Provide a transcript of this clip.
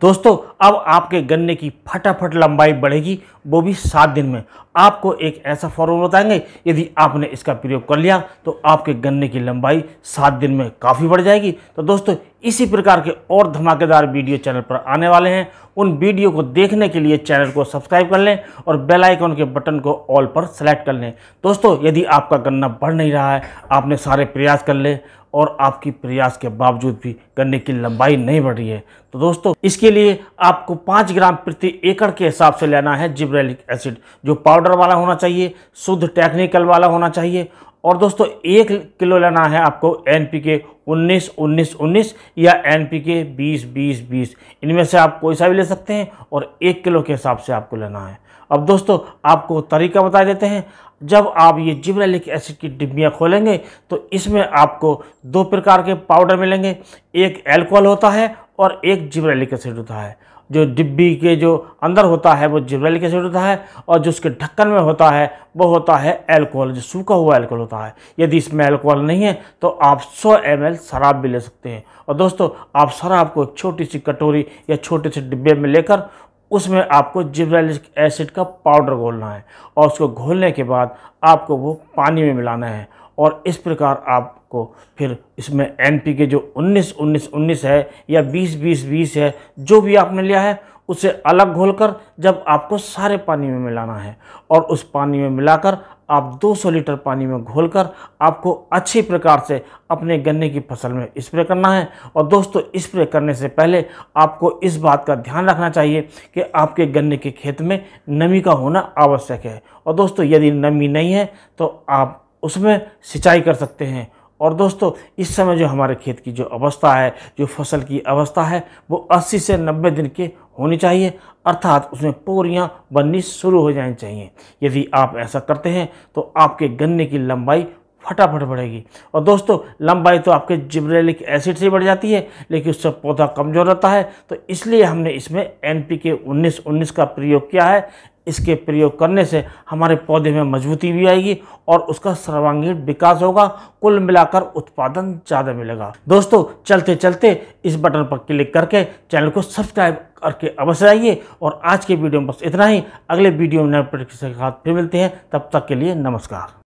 दोस्तों अब आपके गन्ने की फटाफट लंबाई बढ़ेगी वो भी सात दिन में आपको एक ऐसा फॉर्मूला बताएंगे यदि आपने इसका प्रयोग कर लिया तो आपके गन्ने की लंबाई सात दिन में काफ़ी बढ़ जाएगी तो दोस्तों इसी प्रकार के और धमाकेदार वीडियो चैनल पर आने वाले हैं उन वीडियो को देखने के लिए चैनल को सब्सक्राइब कर लें और बेल आइकन के बटन को ऑल पर सेलेक्ट कर लें दोस्तों यदि आपका गन्ना बढ़ नहीं रहा है आपने सारे प्रयास कर लें और आपकी प्रयास के बावजूद भी गन्ने की लंबाई नहीं बढ़ रही है तो दोस्तों इसके लिए आपको पाँच ग्राम प्रति एकड़ के हिसाब से लेना है जिब्रेलिक एसिड जो पाउडर वाला होना चाहिए शुद्ध टेक्निकल वाला होना चाहिए और दोस्तों एक किलो लेना है आपको एन पी के उन्नीस उन्नीस उन्नीस या एन पी के बीस बीस बीस इनमें से आप कोई सा भी ले सकते हैं और एक किलो के हिसाब से आपको लेना है अब दोस्तों आपको तरीका बता देते हैं जब आप ये जिब्रेलिक एसिड की डिब्बियाँ खोलेंगे तो इसमें आपको दो प्रकार के पाउडर मिलेंगे एक एल्कोहल होता है और एक जिब्रेलिक एसिड होता है जो डिब्बी के जो अंदर होता है वो जिब्रेलिक एसिड होता है और जो उसके ढक्कन में होता है वो होता है एल्कोहल जो सूखा हुआ एल्कोहल होता है यदि इसमें एल्कोहल नहीं है तो आप 100 एम शराब भी ले सकते हैं और दोस्तों आप शराब को एक छोटी सी कटोरी या छोटे से डिब्बे में लेकर उसमें आपको जिब्रेलिक एसिड का पाउडर घोलना है और उसको घोलने के बाद आपको वो पानी में मिलाना है और इस प्रकार आपको फिर इसमें एन पी के जो 19 19 19 है या 20 20 20 है जो भी आपने लिया है उसे अलग घोलकर जब आपको सारे पानी में मिलाना है और उस पानी में मिलाकर आप 200 लीटर पानी में घोलकर आपको अच्छी प्रकार से अपने गन्ने की फसल में स्प्रे करना है और दोस्तों स्प्रे करने से पहले आपको इस बात का ध्यान रखना चाहिए कि आपके गन्ने के खेत में नमी का होना आवश्यक है और दोस्तों यदि नमी नहीं है तो आप उसमें सिंचाई कर सकते हैं और दोस्तों इस समय जो हमारे खेत की जो अवस्था है जो फसल की अवस्था है वो 80 से 90 दिन के होनी चाहिए अर्थात उसमें पोरियाँ बननी शुरू हो जानी चाहिए यदि आप ऐसा करते हैं तो आपके गन्ने की लंबाई फटाफट बढ़ेगी और दोस्तों लंबाई तो आपके जिब्रेलिक एसिड से बढ़ जाती है लेकिन उससे पौधा कमज़ोर रहता है तो इसलिए हमने इसमें एन पी के उन्नीस उन्नीस का प्रयोग किया है इसके प्रयोग करने से हमारे पौधे में मजबूती भी आएगी और उसका सर्वांगीण विकास होगा कुल मिलाकर उत्पादन ज़्यादा मिलेगा दोस्तों चलते चलते इस बटन पर क्लिक करके चैनल को सब्सक्राइब करके अवश्य आइए और आज के वीडियो में बस इतना ही अगले वीडियो में नए के साथ फिर मिलते हैं तब तक के लिए नमस्कार